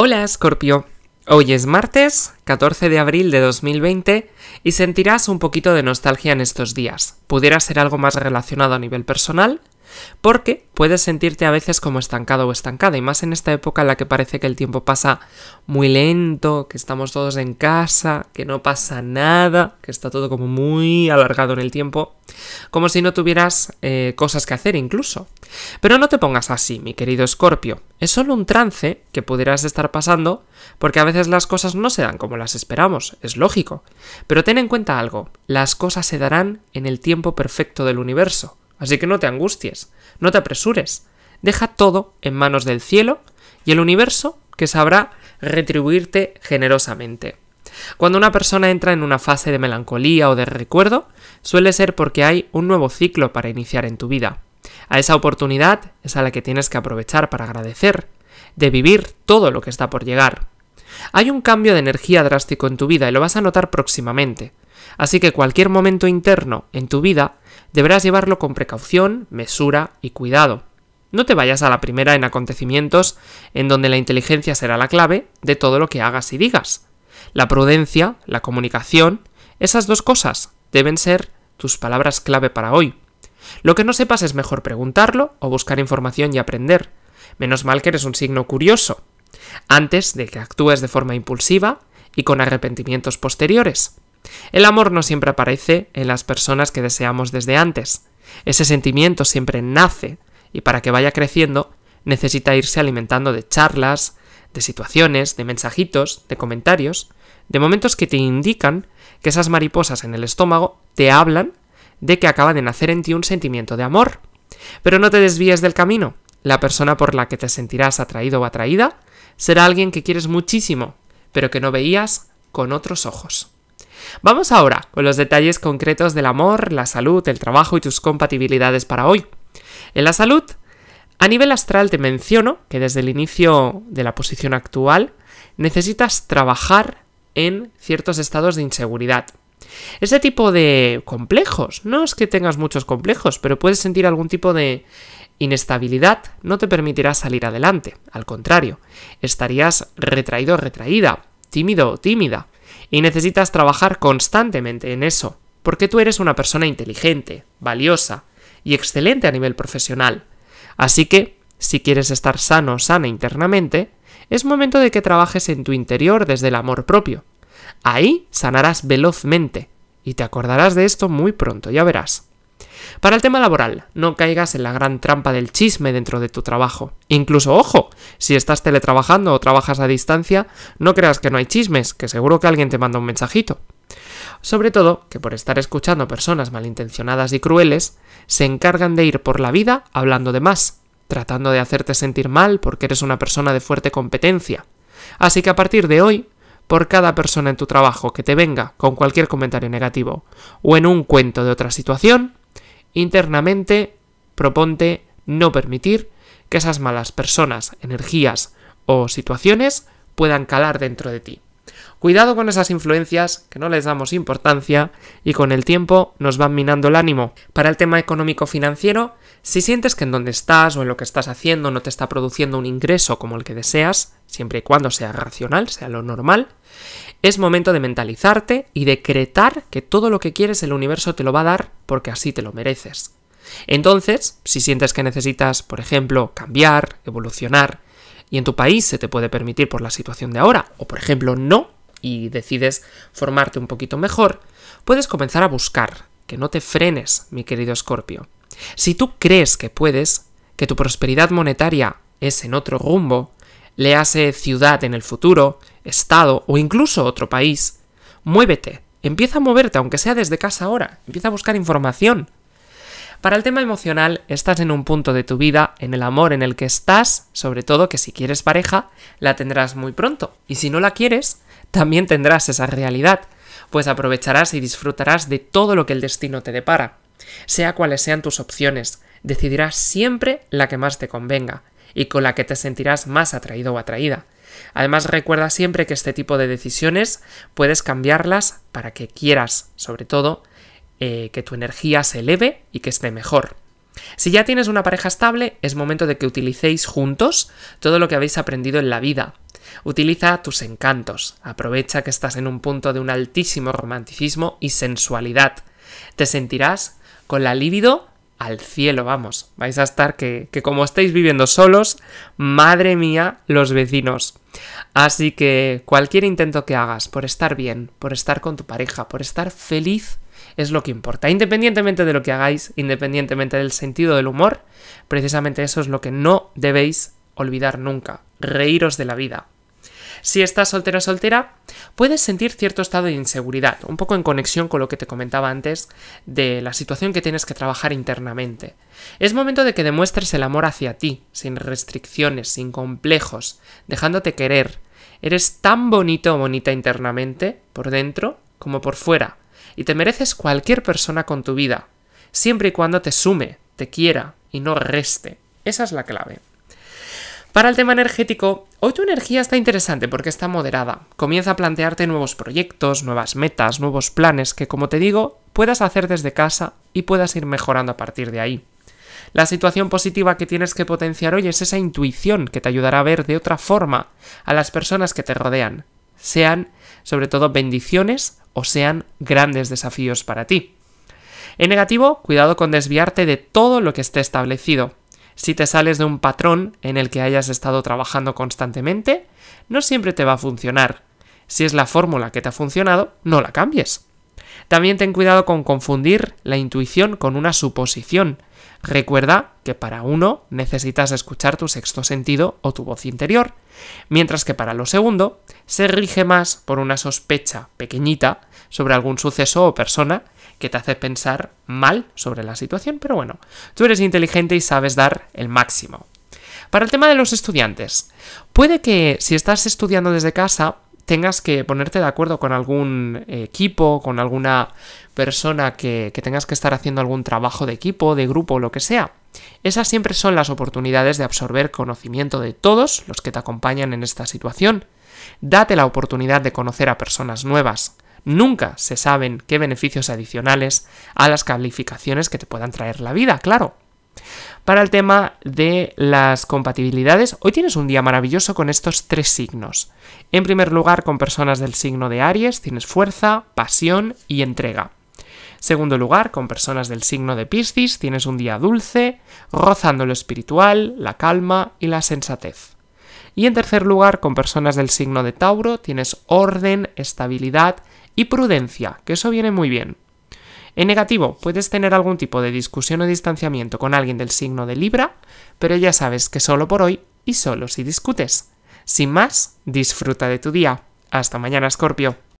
Hola Scorpio, hoy es martes 14 de abril de 2020 y sentirás un poquito de nostalgia en estos días. Pudiera ser algo más relacionado a nivel personal, porque puedes sentirte a veces como estancado o estancada, y más en esta época en la que parece que el tiempo pasa muy lento, que estamos todos en casa, que no pasa nada, que está todo como muy alargado en el tiempo, como si no tuvieras eh, cosas que hacer incluso. Pero no te pongas así, mi querido Escorpio. Es solo un trance que pudieras estar pasando porque a veces las cosas no se dan como las esperamos, es lógico. Pero ten en cuenta algo, las cosas se darán en el tiempo perfecto del universo. Así que no te angusties, no te apresures. Deja todo en manos del cielo y el universo que sabrá retribuirte generosamente. Cuando una persona entra en una fase de melancolía o de recuerdo, suele ser porque hay un nuevo ciclo para iniciar en tu vida. A esa oportunidad es a la que tienes que aprovechar para agradecer, de vivir todo lo que está por llegar. Hay un cambio de energía drástico en tu vida y lo vas a notar próximamente. Así que cualquier momento interno en tu vida deberás llevarlo con precaución, mesura y cuidado. No te vayas a la primera en acontecimientos en donde la inteligencia será la clave de todo lo que hagas y digas. La prudencia, la comunicación, esas dos cosas deben ser tus palabras clave para hoy. Lo que no sepas es mejor preguntarlo o buscar información y aprender. Menos mal que eres un signo curioso, antes de que actúes de forma impulsiva y con arrepentimientos posteriores. El amor no siempre aparece en las personas que deseamos desde antes. Ese sentimiento siempre nace y para que vaya creciendo necesita irse alimentando de charlas, de situaciones, de mensajitos, de comentarios, de momentos que te indican que esas mariposas en el estómago te hablan de que acaba de nacer en ti un sentimiento de amor. Pero no te desvíes del camino. La persona por la que te sentirás atraído o atraída será alguien que quieres muchísimo, pero que no veías con otros ojos. Vamos ahora con los detalles concretos del amor, la salud, el trabajo y tus compatibilidades para hoy. En la salud, a nivel astral te menciono que desde el inicio de la posición actual necesitas trabajar en ciertos estados de inseguridad. Ese tipo de complejos, no es que tengas muchos complejos, pero puedes sentir algún tipo de inestabilidad, no te permitirá salir adelante, al contrario, estarías retraído o retraída, tímido o tímida. Y necesitas trabajar constantemente en eso, porque tú eres una persona inteligente, valiosa y excelente a nivel profesional. Así que, si quieres estar sano o sana internamente, es momento de que trabajes en tu interior desde el amor propio. Ahí sanarás velozmente, y te acordarás de esto muy pronto, ya verás. Para el tema laboral, no caigas en la gran trampa del chisme dentro de tu trabajo. Incluso, ojo, si estás teletrabajando o trabajas a distancia, no creas que no hay chismes, que seguro que alguien te manda un mensajito. Sobre todo que por estar escuchando personas malintencionadas y crueles, se encargan de ir por la vida hablando de más, tratando de hacerte sentir mal porque eres una persona de fuerte competencia. Así que a partir de hoy, por cada persona en tu trabajo que te venga con cualquier comentario negativo o en un cuento de otra situación, Internamente, proponte no permitir que esas malas personas, energías o situaciones puedan calar dentro de ti. Cuidado con esas influencias que no les damos importancia y con el tiempo nos van minando el ánimo. Para el tema económico financiero, si sientes que en donde estás o en lo que estás haciendo no te está produciendo un ingreso como el que deseas, siempre y cuando sea racional, sea lo normal, es momento de mentalizarte y decretar que todo lo que quieres el universo te lo va a dar porque así te lo mereces. Entonces, si sientes que necesitas, por ejemplo, cambiar, evolucionar, y en tu país se te puede permitir por la situación de ahora, o por ejemplo no, y decides formarte un poquito mejor, puedes comenzar a buscar, que no te frenes, mi querido Escorpio. Si tú crees que puedes, que tu prosperidad monetaria es en otro rumbo, le hace ciudad en el futuro, estado o incluso otro país, muévete, empieza a moverte, aunque sea desde casa ahora, empieza a buscar información. Para el tema emocional, estás en un punto de tu vida, en el amor en el que estás, sobre todo que si quieres pareja, la tendrás muy pronto, y si no la quieres, también tendrás esa realidad, pues aprovecharás y disfrutarás de todo lo que el destino te depara. Sea cuales sean tus opciones, decidirás siempre la que más te convenga y con la que te sentirás más atraído o atraída. Además recuerda siempre que este tipo de decisiones puedes cambiarlas para que quieras, sobre todo, eh, que tu energía se eleve y que esté mejor. Si ya tienes una pareja estable, es momento de que utilicéis juntos todo lo que habéis aprendido en la vida. Utiliza tus encantos, aprovecha que estás en un punto de un altísimo romanticismo y sensualidad. Te sentirás con la libido al cielo, vamos. Vais a estar que, que, como estáis viviendo solos, madre mía, los vecinos. Así que cualquier intento que hagas por estar bien, por estar con tu pareja, por estar feliz, es lo que importa. Independientemente de lo que hagáis, independientemente del sentido del humor, precisamente eso es lo que no debéis olvidar nunca. Reíros de la vida. Si estás soltero o soltera, puedes sentir cierto estado de inseguridad, un poco en conexión con lo que te comentaba antes de la situación que tienes que trabajar internamente. Es momento de que demuestres el amor hacia ti, sin restricciones, sin complejos, dejándote querer. Eres tan bonito o bonita internamente, por dentro como por fuera, y te mereces cualquier persona con tu vida, siempre y cuando te sume, te quiera y no reste. Esa es la clave. Para el tema energético, hoy tu energía está interesante porque está moderada. Comienza a plantearte nuevos proyectos, nuevas metas, nuevos planes que, como te digo, puedas hacer desde casa y puedas ir mejorando a partir de ahí. La situación positiva que tienes que potenciar hoy es esa intuición que te ayudará a ver de otra forma a las personas que te rodean, sean sobre todo bendiciones o sean grandes desafíos para ti. En negativo, cuidado con desviarte de todo lo que esté establecido. Si te sales de un patrón en el que hayas estado trabajando constantemente, no siempre te va a funcionar. Si es la fórmula que te ha funcionado, no la cambies. También ten cuidado con confundir la intuición con una suposición. Recuerda que para uno necesitas escuchar tu sexto sentido o tu voz interior, mientras que para lo segundo se rige más por una sospecha pequeñita sobre algún suceso o persona que te hace pensar mal sobre la situación, pero bueno, tú eres inteligente y sabes dar el máximo. Para el tema de los estudiantes, puede que si estás estudiando desde casa, tengas que ponerte de acuerdo con algún eh, equipo, con alguna persona que, tengas que estar haciendo algún trabajo de equipo, de grupo, lo que sea. Esas siempre son las oportunidades de absorber conocimiento de todos los que te acompañan en esta situación. Date la oportunidad de conocer a personas nuevas. Nunca se saben qué beneficios adicionales a las calificaciones que te puedan traer la vida, claro. Para el tema de las compatibilidades, hoy tienes un día maravilloso con estos tres signos. En primer lugar, con personas del signo de Aries, tienes fuerza, pasión y entrega. Segundo lugar, con personas del signo de Piscis, tienes un día dulce, rozando lo espiritual, la calma y la sensatez. Y en tercer lugar, con personas del signo de Tauro, tienes orden, estabilidad y prudencia, que eso viene muy bien. En negativo, puedes tener algún tipo de discusión o distanciamiento con alguien del signo de Libra, pero ya sabes que solo por hoy y solo si discutes. Sin más, disfruta de tu día. Hasta mañana, Scorpio.